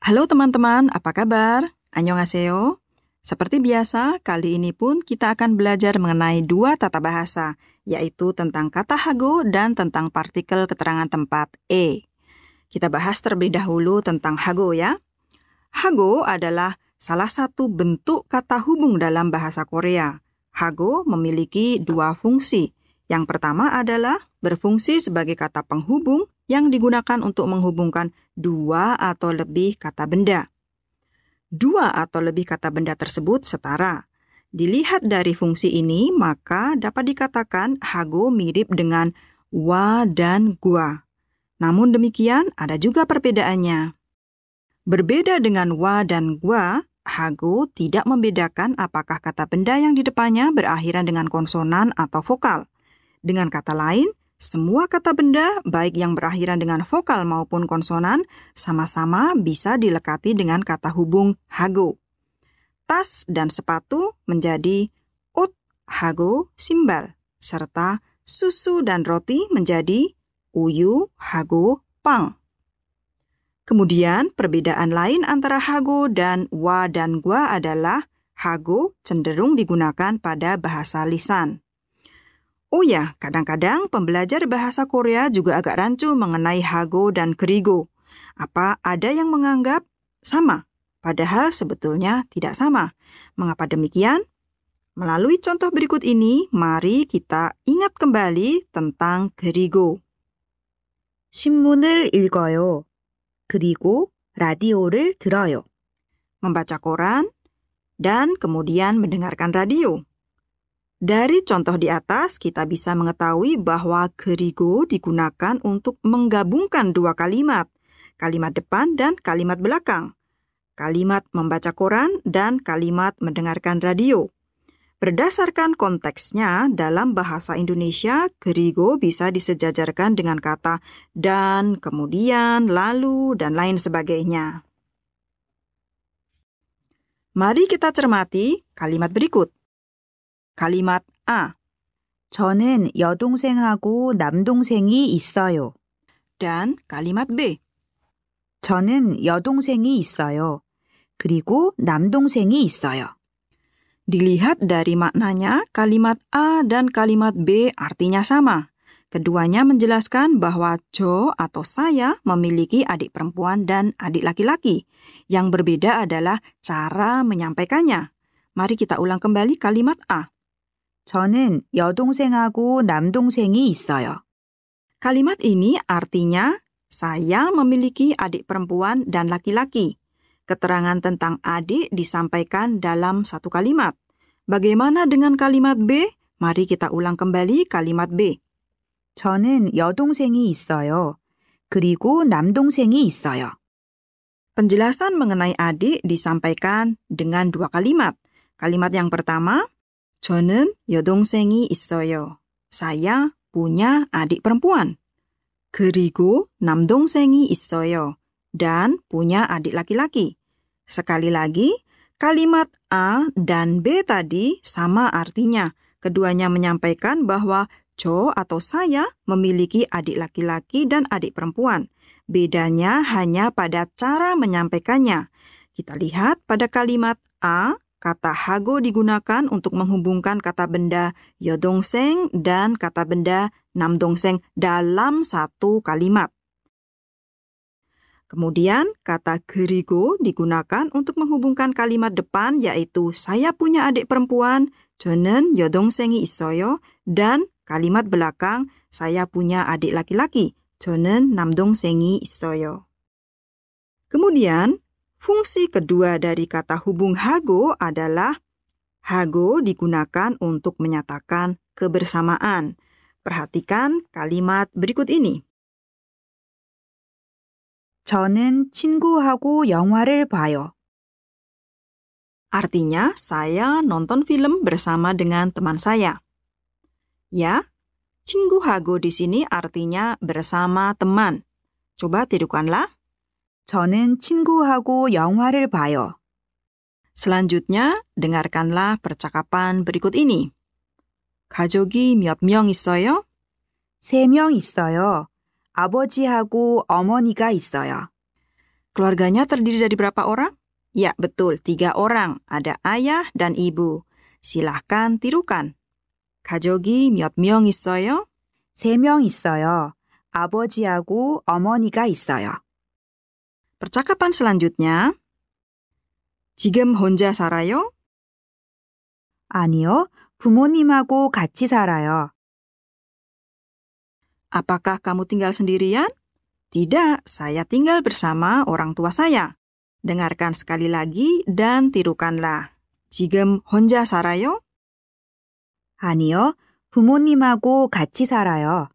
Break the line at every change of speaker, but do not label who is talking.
Halo teman-teman, apa kabar? Annyeonghaseyo. Seperti biasa, kali ini pun kita akan belajar mengenai dua tata bahasa, yaitu tentang kata hago dan tentang partikel keterangan tempat e. Kita bahas terlebih dahulu tentang hago ya. Hago adalah salah satu bentuk kata hubung dalam bahasa Korea. Hago memiliki dua fungsi, yang pertama adalah berfungsi sebagai kata penghubung yang digunakan untuk menghubungkan dua atau lebih kata benda. Dua atau lebih kata benda tersebut setara. Dilihat dari fungsi ini, maka dapat dikatakan hago mirip dengan wa dan gua. Namun demikian, ada juga perbedaannya. Berbeda dengan wa dan gua, hago tidak membedakan apakah kata benda yang di depannya berakhiran dengan konsonan atau vokal. Dengan kata lain, semua kata benda, baik yang berakhiran dengan vokal maupun konsonan, sama-sama bisa dilekati dengan kata hubung hago. Tas dan sepatu menjadi ut hago simbal, serta susu dan roti menjadi uyu hago pang. Kemudian perbedaan lain antara hago dan wa dan gua adalah hago cenderung digunakan pada bahasa lisan Oh ya, kadang-kadang pembelajar bahasa Korea juga agak rancu mengenai hago dan kerigo. Apa ada yang menganggap sama, padahal sebetulnya tidak sama? Mengapa demikian? Melalui contoh berikut ini, mari kita ingat kembali tentang kerigo. 신문을 읽어요. 그리고 라디오를 들어요. Membaca koran dan kemudian mendengarkan radio. Dari contoh di atas, kita bisa mengetahui bahwa gerigo digunakan untuk menggabungkan dua kalimat, kalimat depan dan kalimat belakang, kalimat membaca koran dan kalimat mendengarkan radio. Berdasarkan konteksnya, dalam bahasa Indonesia, gerigo bisa disejajarkan dengan kata dan, kemudian, lalu, dan lain sebagainya. Mari kita cermati kalimat berikut. Kalimat A. 저는 여동생하고 남동생이 있어요. Dan kalimat B. 저는 여동생이 있어요. 그리고 남동생이 있어요. Dilihat dari maknanya, kalimat A dan kalimat B artinya sama. Keduanya menjelaskan bahwa Jo atau saya memiliki adik perempuan dan adik laki-laki. Yang berbeda adalah cara menyampaikannya. Mari kita ulang kembali kalimat A. 저는 여동생하고 남동생이 있어요. Kalimat ini artinya saya memiliki adik perempuan dan laki-laki. Keterangan tentang adik disampaikan dalam satu kalimat. Bagaimana dengan kalimat B? Mari kita ulang kembali kalimat B. 저는 여동생이 있어요. 그리고 남동생이 있어요. Penjelasan mengenai adik disampaikan dengan dua kalimat. Kalimat yang pertama, 저는 여동생이 있어요. Saya punya adik perempuan. 그리고 남동생이 있어요. Dan punya adik laki-laki. Sekali lagi, kalimat A dan B tadi sama artinya. Keduanya menyampaikan bahwa Jo atau saya memiliki adik laki-laki dan adik perempuan. Bedanya hanya pada cara menyampaikannya. Kita lihat pada kalimat A Kata hago digunakan untuk menghubungkan kata benda yodongseng dan kata benda namdongseng dalam satu kalimat. Kemudian kata gerigo digunakan untuk menghubungkan kalimat depan yaitu saya punya adik perempuan, 저는 yodongsengi isoyo dan kalimat belakang saya punya adik laki-laki, 저는 namdongsengi isoyo. Kemudian Fungsi kedua dari kata hubung hago adalah hago digunakan untuk menyatakan kebersamaan. Perhatikan kalimat berikut ini. 저는 친구하고 영화를 봐요. Artinya, saya nonton film bersama dengan teman saya. Ya, cinggu hago di sini artinya bersama teman. Coba tirukanlah. 저는 친구하고 영화를 봐요. Selanjutnya, dengarkanlah percakapan berikut ini. 가족이 몇 명 있어요? 세 명 있어요. 아버지하고 어머니가 있어요. Keluarganya terdiri dari berapa orang? Ya, betul, tiga orang. Ada ayah dan ibu. Silahkan tirukan. 가족이 몇 명 있어요? 세 명 있어요. 아버지하고 어머니가 있어요. Percakapan selanjutnya. 지금 혼자 살아요? 아니요. 부모님하고 같이 살아요. Apakah kamu tinggal sendirian? Tidak, saya tinggal bersama orang tua saya. Dengarkan sekali lagi dan tirukanlah. 지금 혼자 살아요? 아니요. 부모님하고 같이 살아요.